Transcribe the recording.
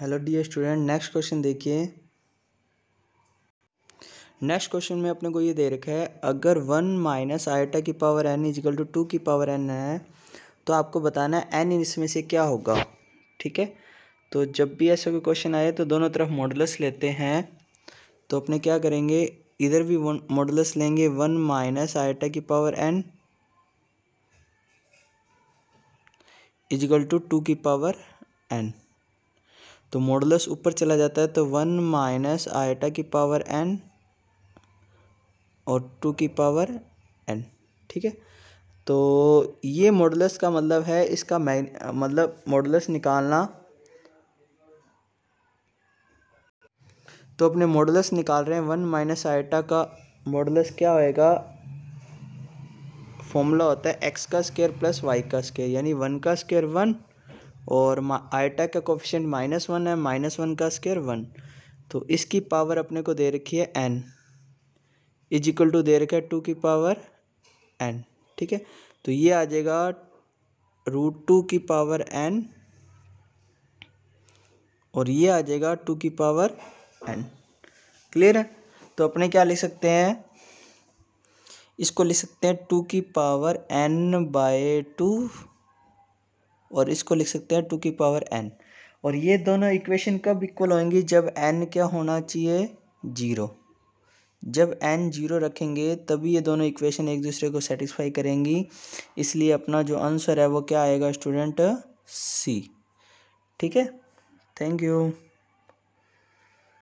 hello the student next question देखिए next question में अपने को ये दे रखा है अगर वन माइनस आयोटा की power n is equal to two की पावर एन है तो आपको बताना है एन इसमें से क्या होगा ठीक है तो जब भी ऐसा कोई क्वेश्चन आए तो दोनों तरफ मॉडल्स लेते हैं तो अपने क्या करेंगे इधर भी वन मॉडल्स लेंगे वन माइनस आयटा की power n is equal to two की पावर एन तो मॉडलस ऊपर चला जाता है तो वन माइनस आयटा की पावर एन और टू की पावर एन ठीक है तो ये मॉडलस का मतलब है इसका मैग मतलब मॉडलस निकालना तो अपने मॉडलस निकाल रहे हैं वन माइनस आयटा का मॉडलस क्या होएगा फॉर्मूला होता है एक्स का स्केयर प्लस वाई का स्केयर यानी वन का स्केयर वन और आइटा का कोफिशेंट माइनस वन है माइनस वन का स्केयर वन तो इसकी पावर अपने को दे रखी है एन इज इक्वल टू दे रखा है टू की पावर एन ठीक है तो ये आ जाएगा रूट टू की पावर एन और ये आ जाएगा टू की पावर एन क्लियर है तो अपने क्या लिख सकते हैं इसको लिख सकते हैं टू की पावर एन बाय टू और इसको लिख सकते हैं टू की पावर एन और ये दोनों इक्वेशन कब इक्वल होंगी जब एन क्या होना चाहिए जीरो जब एन जीरो रखेंगे तभी ये दोनों इक्वेशन एक दूसरे को सेटिस्फाई करेंगी इसलिए अपना जो आंसर है वो क्या आएगा स्टूडेंट सी ठीक है थैंक यू